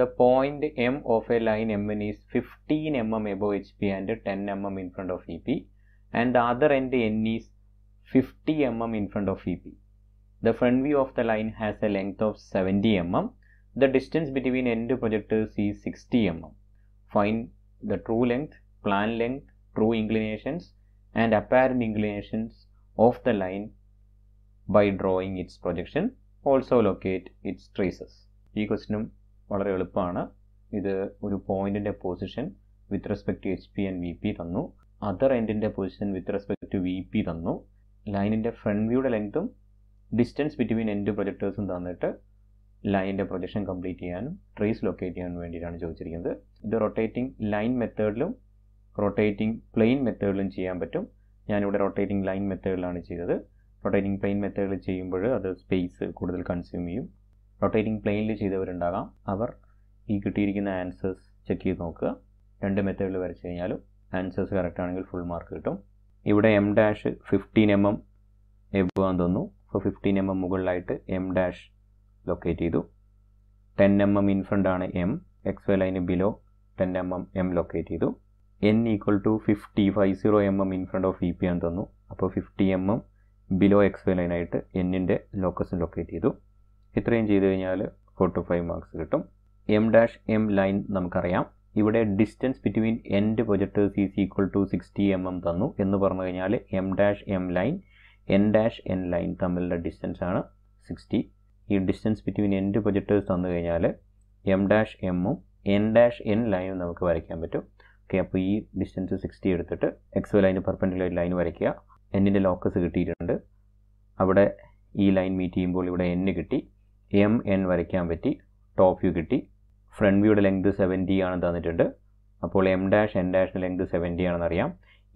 the point M of a line Mn is 15 mm above HP and 10 mm in front of EP and the other end N is 50 mm in front of EP. The front view of the line has a length of 70 mm. The distance between end projectors is 60 mm. Find the true length, plan length, true inclinations and apparent inclinations of the line by drawing its projection. Also locate its traces. ഈ ക്വസ്റ്റിനും വളരെ എളുപ്പമാണ് ഇത് ഒരു പോയിന്റിൻ്റെ position with respect to H P and V P തന്നു other എൻഡിൻ്റെ position with respect to V P തന്നു ലൈനിൻ്റെ ഫ്രണ്ട് വ്യൂയുടെ ലെങ്ത്തും ഡിസ്റ്റൻസ് ബിറ്റ്വീൻ എൻഡ് പ്രൊജക്ടേഴ്സും തന്നിട്ട് ലൈനിൻ്റെ പ്രൊജക്ഷൻ കംപ്ലീറ്റ് ചെയ്യാനും ട്രേസ് ലൊക്കേറ്റ് ചെയ്യാനും വേണ്ടിയിട്ടാണ് ചോദിച്ചിരിക്കുന്നത് ഇത് റൊട്ടേറ്റിംഗ് ലൈൻ മെത്തേഡിലും റൊട്ടേറ്റിംഗ് പ്ലെയിൻ മെത്തേഡിലും ചെയ്യാൻ പറ്റും ഞാനിവിടെ റൊട്ടേറ്റിംഗ് ലൈൻ മെത്തേഡിലാണ് ചെയ്തത് റൊട്ടേറ്റിംഗ് പ്ലെയിൻ മെത്തേഡിൽ ചെയ്യുമ്പോൾ അത് സ്പേസ് കൂടുതൽ കൺസ്യൂം ചെയ്യും റൊട്ടേറ്റിംഗ് പ്ലെയിനിൽ ചെയ്തവരുണ്ടാകാം അവർ ഈ കിട്ടിയിരിക്കുന്ന ആൻസേഴ്സ് ചെക്ക് ചെയ്ത് നോക്കുക രണ്ട് മെത്തേഡിൽ വരച്ച് കഴിഞ്ഞാലും ആൻസേഴ്സ് കറക്റ്റ് ആണെങ്കിൽ ഫുൾ മാർക്ക് കിട്ടും ഇവിടെ M dash fifteen M M എന്ന് തന്നു അപ്പോൾ ഫിഫ്റ്റീൻ എം എം മുകളിലായിട്ട് എം ഡാഷ് ലൊക്കേറ്റ് ചെയ്തു ടെൻ എം എം ഇൻഫ്രണ്ട് ആണ് എം എക്സ് വൈ ലൈന് below ten M M M locate ചെയ്തു N equal to fifty five zero M M in front of E P ആണ് തന്നു അപ്പോൾ fifty M M below X Y ലൈനായിട്ട് എന്നിൻ്റെ locus locate ചെയ്തു ഇത്രയും ചെയ്തു കഴിഞ്ഞാൽ ഫോർ ടു ഫൈവ് മാർക്സ് കിട്ടും എം ഡാഷ് എം ലൈൻ നമുക്കറിയാം ഇവിടെ distance between end projectors is equal to sixty M M തന്നു എന്ന് പറഞ്ഞു കഴിഞ്ഞാൽ M dash M line N dash N line തമ്മിലുള്ള ഡിസ്റ്റൻസ് ആണ് സിക്സ്റ്റി ഈ ഡിസ്റ്റൻസ് ബിറ്റ്വീൻ എൻഡ് പ്രൊജക്ടേഴ്സ് തന്നു കഴിഞ്ഞാൽ എം ഡാഷ് എമ്മും എൻ ഡാഷ് എൻ ലൈനും നമുക്ക് വരയ്ക്കാൻ പറ്റും ഓക്കെ അപ്പോൾ ഈ ഡിസ്റ്റൻസ് സിക്സ്റ്റി എടുത്തിട്ട് എക്സ് വൈ ലൈൻ്റെ പെർപ്പൻഡിക്കുലർ ലൈൻ വരയ്ക്കുക എന്നിൻ്റെ ലോക്കസ് കിട്ടിയിട്ടുണ്ട് അവിടെ ഈ ലൈൻ മീറ്റ് ചെയ്യുമ്പോൾ ഇവിടെ എന്ന് കിട്ടി എം എൻ വരയ്ക്കാൻ പറ്റി ടോപ്പ് വ്യൂ കിട്ടി ഫ്രണ്ട് വ്യൂയുടെ ലെങ്ത് സെവൻറ്റി ആണ് തന്നിട്ടുണ്ട് അപ്പോൾ എം ഡാഷ് എൻ ഡാഷിൻ്റെ ലെങ്ത് സെവൻറ്റി ആണെന്നറിയാം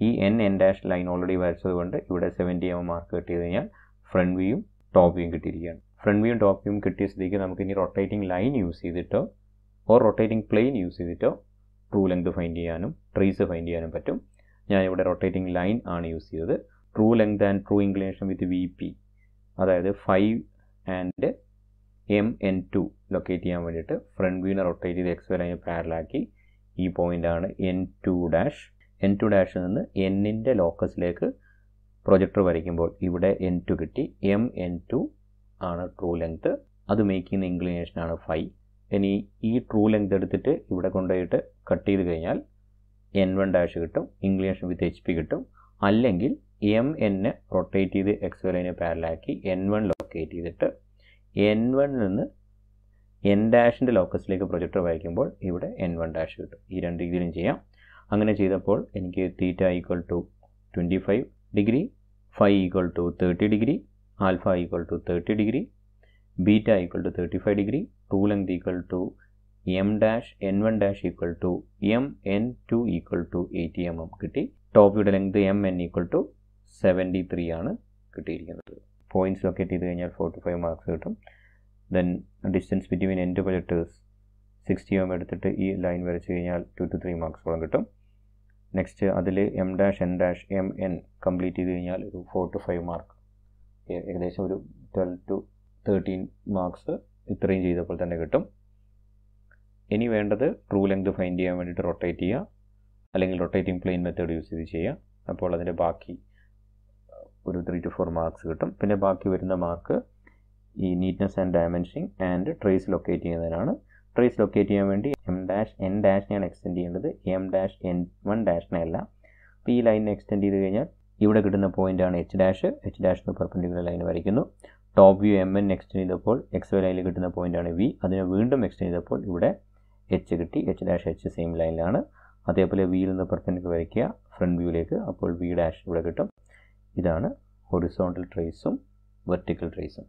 ഈ N N dash line already വരച്ചതുകൊണ്ട് ഇവിടെ സെവൻറ്റി എം മാർക്ക് കിട്ടി കഴിഞ്ഞാൽ ഫ്രണ്ട് വ്യൂയും ടോപ്പ് വ്യൂയും കിട്ടിയിരിക്കുകയാണ് ഫ്രണ്ട് വ്യൂയും ടോപ്പ് വ്യൂയും കിട്ടിയ സ്ഥിതിക്ക് നമുക്ക് ഇനി റൊട്ടേറ്റിംഗ് ലൈൻ യൂസ് ചെയ്തിട്ടോ ഓർ റൊട്ടേറ്റിംഗ് പ്ലെയിൻ യൂസ് ചെയ്തിട്ടോ ട്രൂ ലെങ്ത് ഫൈൻഡ് ചെയ്യാനും ട്രീസ് ഫൈൻഡ് ചെയ്യാനും പറ്റും ഞാൻ ഇവിടെ റൊട്ടേറ്റിംഗ് ലൈൻ ആണ് യൂസ് ചെയ്തത് true length and true inclination with V P അതായത് five and M N two locate ചെയ്യാൻ വേണ്ടിയിട്ട് ഫ്രണ്ട് വീലിനെ റൊട്ടേറ്റ് ചെയ്ത് എക്സ് വരെ പാരലാക്കി ഈ പോയിൻ്റാണ് N two dash N two ഡാഷിൽ നിന്ന് എന്നിൻ്റെ ലോക്കസിലേക്ക് പ്രൊജക്ടർ വരയ്ക്കുമ്പോൾ ഇവിടെ എൻ ടു കിട്ടി എം എൻ ടു ആണ് ട്രൂ ലെങ്ത് അത് മേക്ക് ചെയ്യുന്ന ഇൻക്ലിനേഷനാണ് ഫൈവ് ഇനി ഈ ട്രൂ ലെങ്ത് എടുത്തിട്ട് ഇവിടെ കൊണ്ടുപോയിട്ട് കട്ട് ചെയ്ത് കഴിഞ്ഞാൽ എൻ വൺ ഡാഷ് കിട്ടും ഇൻക്ലിനേഷൻ വിത്ത് എച്ച് പി കിട്ടും അല്ലെങ്കിൽ എം എന്നെ റൊട്ടേറ്റ് ചെയ്ത് എക്സ് വലൈനെ പാരലാക്കി എൻ വൺ ലൊക്കേറ്റ് ചെയ്തിട്ട് എൻ വണ്ണിൽ നിന്ന് എൻ ഡാഷിൻ്റെ ലോക്കസിലേക്ക് പ്രൊജക്ടർ വായിക്കുമ്പോൾ ഇവിടെ എൻ വൺ ഡാഷ് കിട്ടും ഈ രണ്ട് രീതിയിലും ചെയ്യാം അങ്ങനെ ചെയ്തപ്പോൾ എനിക്ക് theta equal to twenty five degree five equal to thirty degree alpha equal to thirty degree beta equal to thirty five degree true length equal to M dash N one dash equal to M N two equal to eighty M M കിട്ടി ടോപ്പിയുടെ length M N equal to seventy three ആണ് കിട്ടിയിരിക്കുന്നത് points locate ചെയ്ത് കഴിഞ്ഞാൽ forty to five marks കിട്ടും then distance between end to sixty M എടുത്തിട്ട് ഈ line വരച്ച് കഴിഞ്ഞാൽ ടു ടു ത്രീ മാർക്സോളം കിട്ടും നെക്സ്റ്റ് അതിൽ M dash N dash M N complete ചെയ്ത് കഴിഞ്ഞാൽ ഒരു ഫോർ ടു ഫൈവ് മാർക്ക് ഏകദേശം ഒരു ട്വൽവ് ടു തേർട്ടീൻ മാർക്സ് ഇത്രയും ചെയ്തപ്പോൾ തന്നെ കിട്ടും ഇനി വേണ്ടത് ട്രൂ ലെങ്ത് ഫൈൻഡ് ചെയ്യാൻ വേണ്ടിയിട്ട് റൊട്ടേറ്റ് ചെയ്യുക അല്ലെങ്കിൽ റൊട്ടേറ്റിംഗ് പ്ലെയിൻ മെത്തേഡ് യൂസ് ചെയ്ത് ചെയ്യുക അപ്പോൾ അതിൻ്റെ ബാക്കി ഒരു ത്രീ ടു ഫോർ മാർക്സ് കിട്ടും പിന്നെ ബാക്കി വരുന്ന മാർക്ക് ഈ neatness and dimensioning and trace locate ചെയ്യുന്നതിനാണ് ട്രേസ് ലൊക്കേറ്റ് ചെയ്യാൻ വേണ്ടി എം ഡാഷ് എൻ ഡാഷിനെയാണ് എക്സ്റ്റെൻഡ് ചെയ്യേണ്ടത് എം ഡാഷ് എൻ വൺ ഡാഷിനെ അല്ല അപ്പോൾ ഈ ലൈനിനെ എക്സ്റ്റെൻഡ് ചെയ്ത് കഴിഞ്ഞാൽ ഇവിടെ കിട്ടുന്ന ആണ് എച്ച് ഡാഷ് എച്ച് ഡാഷ് എന്ന് പെർപ്പൻഡിക്കുലർ ലൈൻ വരയ്ക്കുന്നു top view M N extend ചെയ്തപ്പോൾ എക്സ് വൈ ലൈനിൽ കിട്ടുന്ന ആണ് വി അതിനെ വീണ്ടും എക്സ്റ്റെൻഡ് ചെയ്തപ്പോൾ ഇവിടെ എച്ച് കിട്ടി എച്ച് ഡാഷ് എച്ച് സെയിം ലൈനിലാണ് അതേപോലെ വിയിൽ നിന്ന് പെർപ്പൻഡിക്കുലർ വരയ്ക്കുക ഫ്രണ്ട് വ്യൂയിലേക്ക് അപ്പോൾ വി ഡാഷ് ഇവിടെ കിട്ടും ഇതാണ് ഹൊറിസോണ്ടൽ ട്രേസും വെർട്ടിക്കൽ ട്രേസും